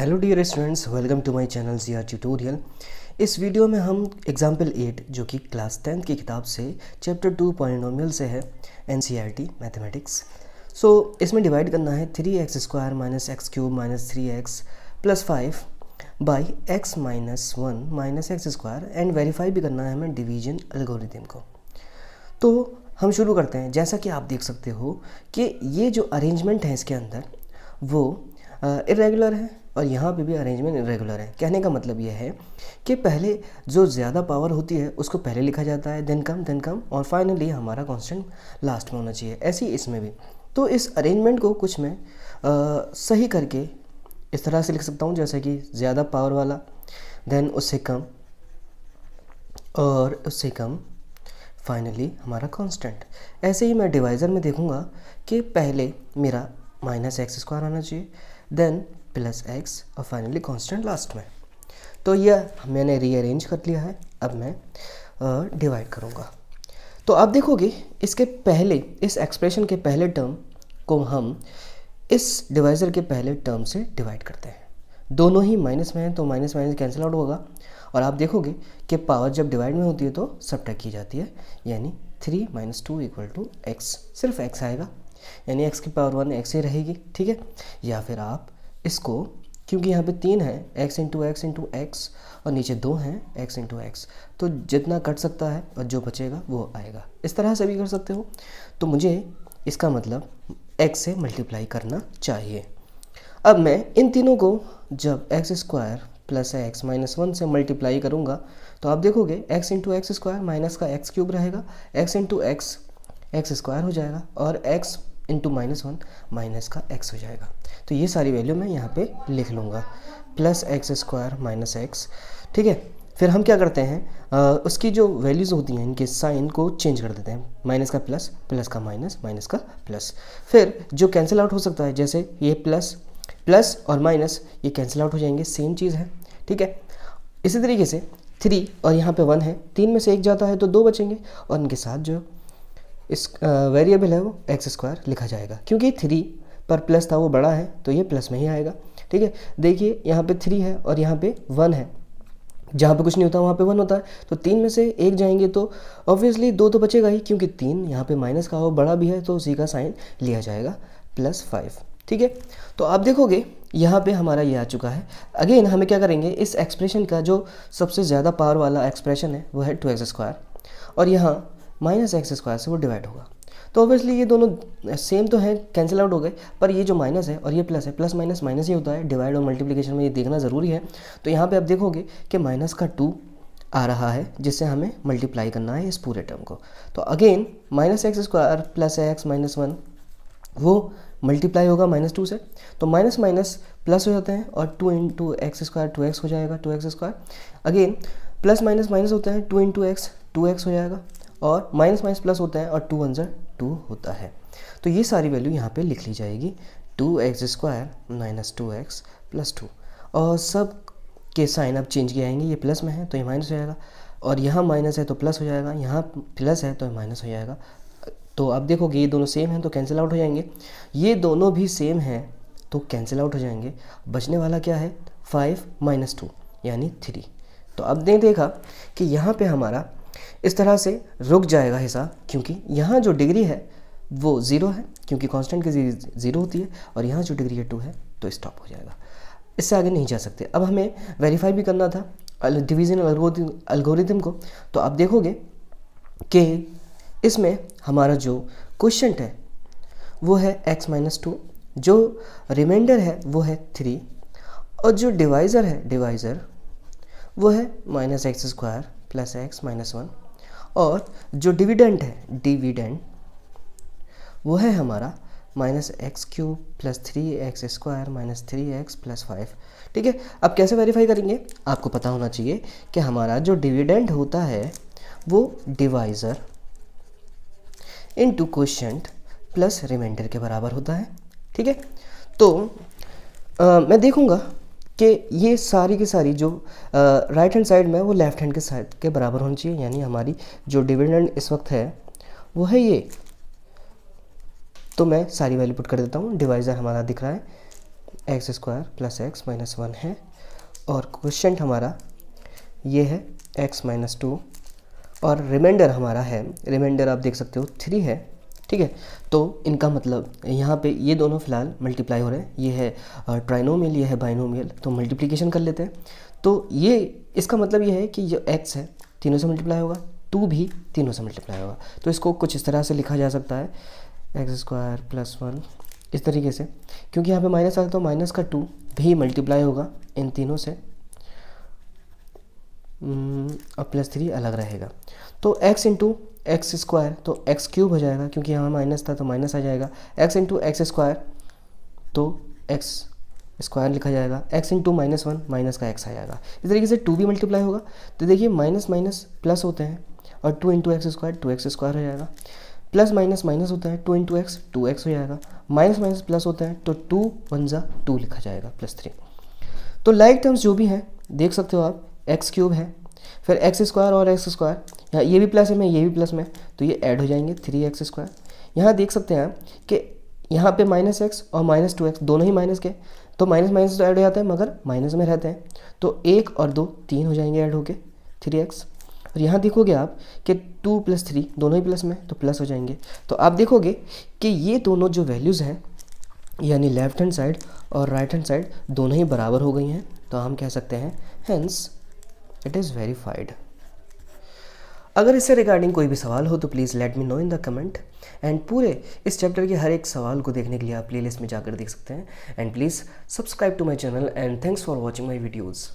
hello dear students welcome to my channel G R tutorial इस video में हम example eight जो कि क्लास टेंथ की किताब से चैप्टर टू पॉइनोमियल से है एन मैथमेटिक्स सो इसमें डिवाइड करना है three x square minus x cube minus three x plus five by x minus one minus x square and verify भी करना है हमें डिवीजन एल्गोरिथम को तो हम शुरू करते हैं जैसा कि आप देख सकते हो कि ये जो अरेंजमेंट है इसके अंदर वो इरेगुलर है और यहाँ पे भी अरेंजमेंट इरेगुलर है कहने का मतलब यह है कि पहले जो ज़्यादा पावर होती है उसको पहले लिखा जाता है देन कम देन कम और फाइनली हमारा कॉन्सटेंट लास्ट में होना चाहिए ऐसे ही इसमें भी तो इस अरेंजमेंट को कुछ मैं आ, सही करके इस तरह से लिख सकता हूँ जैसे कि ज़्यादा पावर वाला देन उससे कम और उससे कम फाइनली हमारा कांस्टेंट ऐसे ही मैं डिवाइज़र में देखूँगा कि पहले मेरा माइनस एक्स स्क्वायर आना चाहिए देन प्लस एक्स और फाइनली कांस्टेंट लास्ट में तो यह मैंने रीअरेंज कर लिया है अब मैं डिवाइड करूँगा तो आप देखोगे इसके पहले इस एक्सप्रेशन के पहले टर्म को हम इस डिवाइजर के पहले टर्म से डिवाइड करते हैं दोनों ही माइनस में हैं तो माइनस माइनस कैंसिल आउट होगा और आप देखोगे कि पावर जब डिवाइड में होती है तो सब की जाती है यानी three minus two equal to x सिर्फ एक्स आएगा यानी एक्स की पावर वन एक्स ही रहेगी ठीक है या फिर आप इसको क्योंकि यहाँ पे तीन है x into x into x और नीचे दो हैं एक्स इंटू एक्स तो जितना कट सकता है और जो बचेगा वो आएगा इस तरह से भी कर सकते हो तो मुझे इसका मतलब एक्स से मल्टीप्लाई करना चाहिए अब मैं इन तीनों को जब x square plus x minus one से मल्टीप्लाई करूँगा तो आप देखोगे x into x square minus का एक्स क्यूब रहेगा x into x x square हो जाएगा और x into minus one minus का एक्स हो जाएगा तो ये सारी वैल्यू मैं यहाँ पे लिख लूँगा plus x square minus x ठीक है फिर हम क्या करते हैं आ, उसकी जो वैल्यूज़ होती हैं इनके साइन को चेंज कर देते हैं माइनस का प्लस प्लस का माइनस माइनस का प्लस फिर जो कैंसिल आउट हो सकता है जैसे ये प्लस प्लस और माइनस ये कैंसिल आउट हो जाएंगे सेम चीज़ है ठीक है इसी तरीके से थ्री और यहाँ पे वन है तीन में से एक जाता है तो दो बचेंगे और इनके साथ जो इस वेरिएबल है वो एक्स स्क्वायर लिखा जाएगा क्योंकि थ्री पर प्लस था वो बड़ा है तो ये प्लस में ही आएगा ठीक है देखिए यहाँ पे थ्री है और यहाँ पे वन है जहाँ पे कुछ नहीं होता वहाँ पे वन होता है तो तीन में से एक जाएंगे तो ऑब्वियसली दो तो बचेगा ही क्योंकि तीन यहाँ पे माइनस का हो बड़ा भी है तो उसी का साइन लिया जाएगा प्लस फाइव ठीक है तो आप देखोगे यहाँ पे हमारा ये आ चुका है अगेन हमें क्या करेंगे इस एक्सप्रेशन का जो सबसे ज़्यादा पावर वाला एक्सप्रेशन है वो है टू एक्स स्क्वायर और यहाँ माइनस एक्स स्क्वायर से वो डिवाइड होगा तो ऑब्वियसली ये दोनों सेम तो हैं कैंसिल आउट हो गए पर ये जो माइनस है और ये प्लस है प्लस माइनस माइनस ही होता है डिवाइड और मल्टीप्लिकेशन में ये देखना ज़रूरी है तो यहाँ पे आप देखोगे कि माइनस का टू आ रहा है जिससे हमें मल्टीप्लाई करना है इस पूरे टर्म को तो again minus x square plus x minus one वो मल्टीप्लाई होगा माइनस टू से तो माइनस माइनस प्लस हो जाते हैं और two into x square two x हो जाएगा two x square again plus minus minus होते हैं two into x two x हो जाएगा और माइनस माइनस प्लस होता है और टू वन ज़र टू होता है तो ये सारी वैल्यू यहाँ पे लिख ली जाएगी two x square minus two x plus two और सब के साइन अब चेंज किए आएंगे ये प्लस में है तो ये माइनस हो जाएगा और यहाँ माइनस है तो प्लस हो जाएगा यहाँ प्लस है तो माइनस हो जाएगा तो अब देखोगे ये दोनों सेम हैं तो कैंसिल आउट हो जाएंगे ये दोनों भी सेम हैं तो कैंसिल आउट हो जाएंगे बचने वाला क्या है फाइव माइनस टू यानी थ्री तो अब ने देखा कि यहाँ पे हमारा इस तरह से रुक जाएगा हिसाब क्योंकि यहाँ जो डिग्री है वो ज़ीरो है क्योंकि कांस्टेंट की ज़ीरो होती है और यहाँ जो डिग्री है टू है तो स्टॉप हो जाएगा इससे आगे नहीं जा सकते अब हमें वेरीफाई भी करना था डिवीज़न अलगोरिदम को तो आप देखोगे कि इसमें हमारा जो क्वेश्चन है वो है एक्स माइनस टू जो रिमाइंडर है वो है थ्री और जो डिवाइज़र है डिवाइज़र वो है minus x square plus x minus one और जो डिविडेंट है डिविडेंट वो है हमारा minus x cube plus three x square minus three x plus five ठीक है अब कैसे वेरीफाई करेंगे आपको पता होना चाहिए कि हमारा जो डिविडेंट होता है वो divisor into quotient plus remainder के बराबर होता है ठीक है तो आ, मैं देखूंगा कि ये सारी की सारी जो राइट हैंड साइड में वो लेफ़्ट हैंड के साइड के बराबर होनी चाहिए यानी हमारी जो डिविडेंड इस वक्त है वो है ये तो मैं सारी वैल्यू पुट कर देता हूँ डिवाइज़र हमारा दिख रहा है x square plus x minus one है और क्वेश्चन हमारा ये है एक्स माइनस टू और रिमाइंडर हमारा है रिमाइंडर आप देख सकते हो थ्री है ठीक है तो इनका मतलब यहाँ पे ये दोनों फिलहाल मल्टीप्लाई हो रहे हैं ये है ट्राइनोमियल ये है बाइनोमियल तो मल्टीप्लीकेशन कर लेते हैं तो ये इसका मतलब ये है कि जो एक्स है तीनों से मल्टीप्लाई होगा टू भी तीनों से मल्टीप्लाई होगा तो इसको कुछ इस तरह से लिखा जा सकता है एक्स स्क्वायर प्लस वन इस तरीके से क्योंकि यहाँ पे माइनस आता है तो माइनस का टू भी मल्टीप्लाई होगा इन तीनों से और प्लस थ्री अलग रहेगा तो एक्स इंटू एक्स स्क्वायर तो एक्स क्यूब हो जाएगा क्योंकि यहाँ माइनस था तो माइनस आ जाएगा एक्स इंटू एक्स स्क्वायर तो एक्स स्क्वायर लिखा जाएगा x into minus one minus का एक्स आ जाएगा इस तरीके से टू भी मल्टीप्लाई होगा तो देखिए माइनस माइनस प्लस होते हैं और two into x square two x square हो जाएगा प्लस माइनस माइनस होता है two into x two x हो जाएगा माइनस माइनस प्लस होता है तो टू वन ज़ा टू लिखा जाएगा प्लस थ्री तो लाइक टर्म्स जो भी हैं देख सकते हो आप एक्स क्यूब है फिर एक्स स्क्वायर और एक्स स्क्वायर यहाँ ये भी प्लस है में ये भी प्लस में तो ये ऐड हो जाएंगे थ्री एक्स स्क्वायर यहाँ देख सकते हैं कि यहाँ पे माइनस एक्स और माइनस टू एक्स दोनों ही माइनस के तो माइनस माइनस तो ऐड हो जाता है मगर माइनस में रहते हैं तो एक और दो तीन हो जाएंगे ऐड होके थ्री एक्स और यहाँ देखोगे आप कि टू प्लस थ्री दोनों ही प्लस में तो प्लस हो जाएंगे तो आप देखोगे कि ये दोनों जो वैल्यूज़ हैं यानी लेफ्ट हैंड साइड और राइट हैंड साइड दोनों ही बराबर हो गई हैं तो हम कह सकते हैं हैंस इट इज़ वेरीफाइड अगर इससे रिगार्डिंग कोई भी सवाल हो तो please let me know in the comment and पूरे इस चैप्टर के हर एक सवाल को देखने के लिए आप लिस्ट में जाकर देख सकते हैं and please subscribe to my channel and thanks for watching my videos